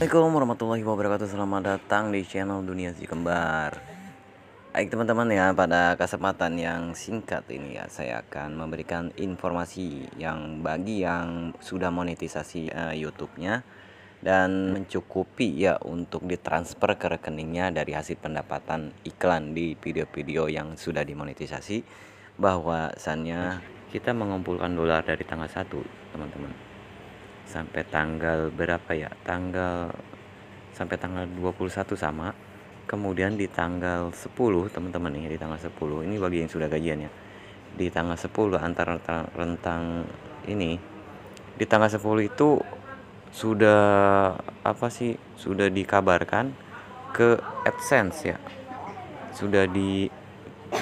Assalamualaikum warahmatullahi wabarakatuh Selamat datang di channel Dunia Si Kembar Baik teman-teman ya Pada kesempatan yang singkat ini ya Saya akan memberikan informasi Yang bagi yang sudah monetisasi uh, Youtube-nya Dan mencukupi ya Untuk ditransfer ke rekeningnya Dari hasil pendapatan iklan Di video-video yang sudah dimonetisasi Bahwasannya kita mengumpulkan dolar dari tanggal 1 teman-teman sampai tanggal berapa ya tanggal sampai tanggal 21 sama kemudian di tanggal 10 teman-teman nih di tanggal 10 ini bagi yang sudah gajian ya di tanggal 10 antara rentang ini di tanggal 10 itu sudah apa sih sudah dikabarkan ke AdSense ya sudah di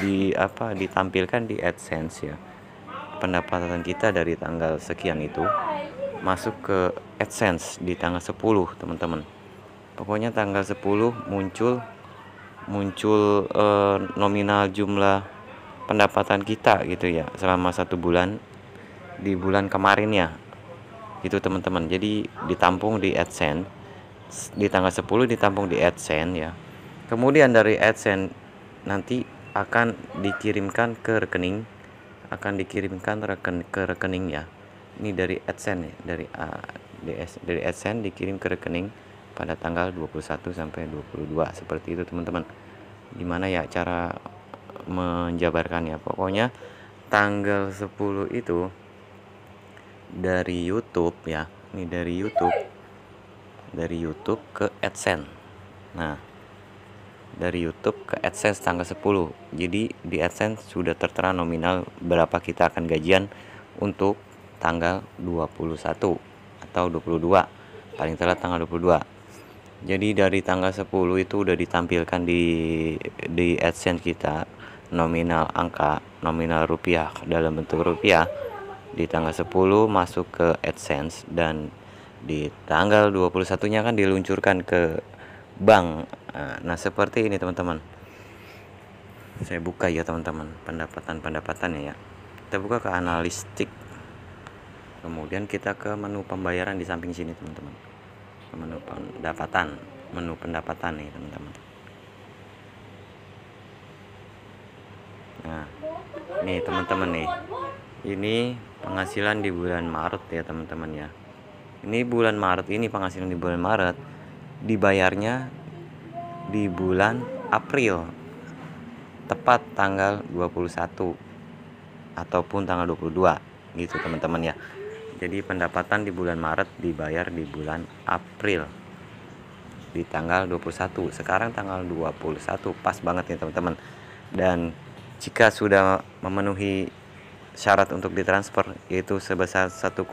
di apa ditampilkan di AdSense ya pendapatan kita dari tanggal sekian itu masuk ke AdSense di tanggal 10 teman-teman pokoknya tanggal 10 muncul muncul eh, nominal jumlah pendapatan kita gitu ya selama satu bulan di bulan kemarin ya itu teman-teman jadi ditampung di AdSense di tanggal 10 ditampung di AdSense ya kemudian dari AdSense nanti akan dikirimkan ke rekening akan dikirimkan reken, ke rekening ya ini dari AdSense ya, dari ADS dari AdSense dikirim ke rekening pada tanggal 21 sampai 22 seperti itu teman-teman gimana ya cara menjabarkan ya pokoknya tanggal 10 itu dari YouTube ya ini dari YouTube dari YouTube ke AdSense nah dari YouTube ke AdSense tanggal 10 jadi di AdSense sudah tertera nominal berapa kita akan gajian untuk tanggal 21 atau 22 paling telat tanggal 22 jadi dari tanggal 10 itu udah ditampilkan di di AdSense kita nominal angka nominal rupiah dalam bentuk rupiah di tanggal 10 masuk ke AdSense dan di tanggal 21 nya kan diluncurkan ke bank nah, nah seperti ini teman-teman saya buka ya teman-teman pendapatan pendapatannya ya kita buka ke analistik kemudian kita ke menu pembayaran di samping sini teman-teman menu pendapatan menu pendapatan nih teman-teman nah nih teman-teman nih ini penghasilan di bulan Maret ya teman-teman ya ini bulan Maret ini penghasilan di bulan Maret dibayarnya di bulan April tepat tanggal 21 ataupun tanggal 22 gitu teman-teman ya jadi pendapatan di bulan Maret dibayar di bulan April di tanggal 21 sekarang tanggal 21 pas banget nih teman-teman dan jika sudah memenuhi syarat untuk ditransfer yaitu sebesar 1,3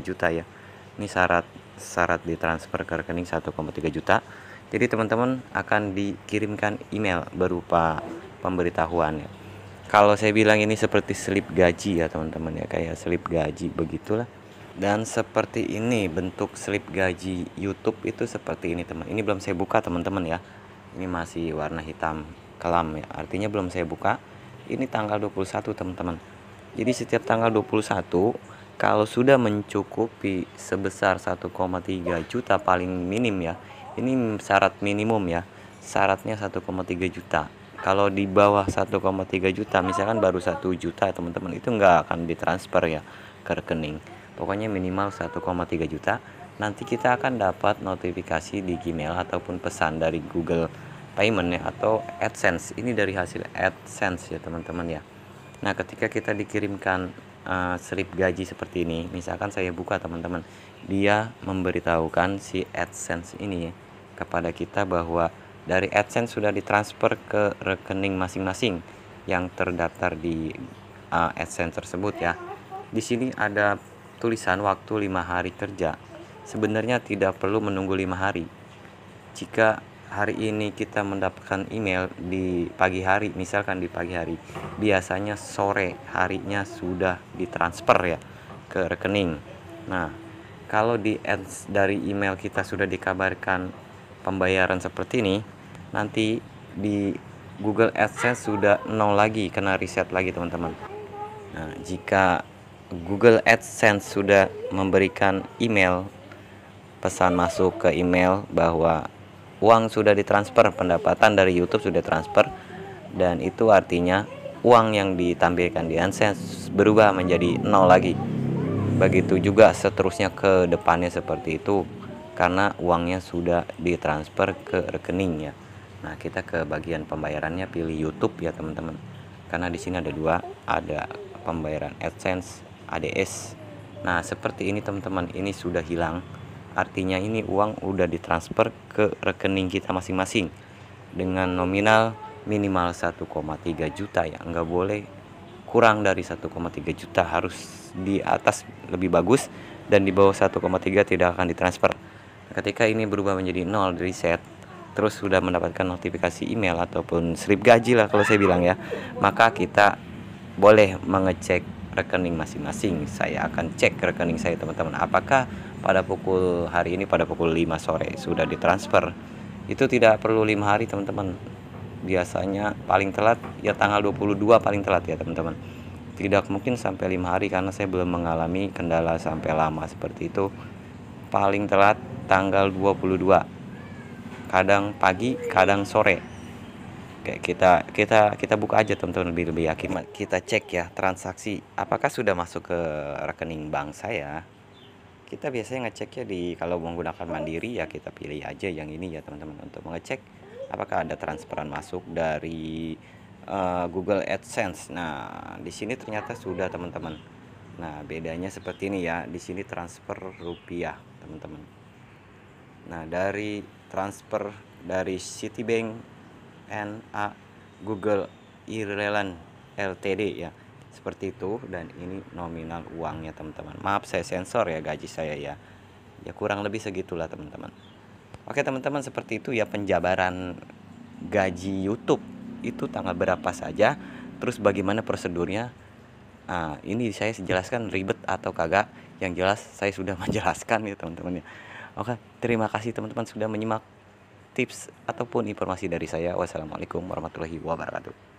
juta ya ini syarat syarat ditransfer ke rekening 1,3 juta jadi teman-teman akan dikirimkan email berupa pemberitahuan ya kalau saya bilang ini seperti slip gaji ya teman-teman ya kayak slip gaji begitulah dan seperti ini bentuk slip gaji YouTube itu seperti ini teman ini belum saya buka teman-teman ya ini masih warna hitam kelam ya artinya belum saya buka ini tanggal 21 teman-teman jadi setiap tanggal 21 kalau sudah mencukupi sebesar 1,3 juta paling minim ya ini syarat minimum ya syaratnya 1,3 juta kalau di bawah 1,3 juta misalkan baru 1 juta teman-teman itu nggak akan ditransfer ya ke rekening pokoknya minimal 1,3 juta nanti kita akan dapat notifikasi di Gmail ataupun pesan dari Google Payment ya atau AdSense ini dari hasil AdSense ya teman-teman ya Nah ketika kita dikirimkan uh, slip gaji seperti ini misalkan saya buka teman-teman dia memberitahukan si AdSense ini ya, kepada kita bahwa dari AdSense sudah ditransfer ke rekening masing-masing yang terdaftar di uh, AdSense tersebut ya. Di sini ada tulisan waktu lima hari kerja sebenarnya tidak perlu menunggu lima hari. Jika hari ini kita mendapatkan email di pagi hari, misalkan di pagi hari, biasanya sore harinya sudah ditransfer ya ke rekening. Nah, kalau di ads dari email kita sudah dikabarkan pembayaran seperti ini, nanti di Google AdSense sudah nol lagi, kena reset lagi teman-teman. Nah, jika Google AdSense sudah memberikan email pesan masuk ke email bahwa uang sudah ditransfer, pendapatan dari YouTube sudah transfer dan itu artinya uang yang ditampilkan di AdSense berubah menjadi nol lagi. Begitu juga seterusnya ke depannya seperti itu karena uangnya sudah ditransfer ke rekeningnya. Nah, kita ke bagian pembayarannya pilih YouTube ya, teman-teman. Karena di sini ada dua, ada pembayaran AdSense ADS nah seperti ini teman-teman ini sudah hilang artinya ini uang udah ditransfer ke rekening kita masing-masing dengan nominal minimal 1,3 juta ya Enggak boleh kurang dari 1,3 juta harus di atas lebih bagus dan di bawah 1,3 tidak akan ditransfer ketika ini berubah menjadi 0 di reset terus sudah mendapatkan notifikasi email ataupun slip gaji lah kalau saya bilang ya maka kita boleh mengecek rekening masing-masing. Saya akan cek rekening saya teman-teman apakah pada pukul hari ini pada pukul 5 sore sudah ditransfer. Itu tidak perlu lima hari teman-teman. Biasanya paling telat ya tanggal 22 paling telat ya teman-teman. Tidak mungkin sampai lima hari karena saya belum mengalami kendala sampai lama seperti itu. Paling telat tanggal 22. Kadang pagi, kadang sore Oke, kita kita kita buka aja teman-teman lebih lebih yakin. Kita cek ya transaksi apakah sudah masuk ke rekening bank saya. Kita biasanya ngeceknya di kalau menggunakan Mandiri ya kita pilih aja yang ini ya teman-teman untuk mengecek apakah ada transferan masuk dari uh, Google AdSense. Nah, di sini ternyata sudah teman-teman. Nah, bedanya seperti ini ya. Di sini transfer rupiah, teman-teman. Nah, dari transfer dari Citibank NA Google Ireland LTD ya seperti itu dan ini nominal uangnya teman-teman maaf saya sensor ya gaji saya ya ya kurang lebih segitulah teman-teman oke teman-teman seperti itu ya penjabaran gaji YouTube itu tanggal berapa saja terus bagaimana prosedurnya nah, ini saya jelaskan ribet atau kagak yang jelas saya sudah menjelaskan ya teman-teman ya oke terima kasih teman-teman sudah menyimak tips ataupun informasi dari saya. Wassalamualaikum warahmatullahi wabarakatuh.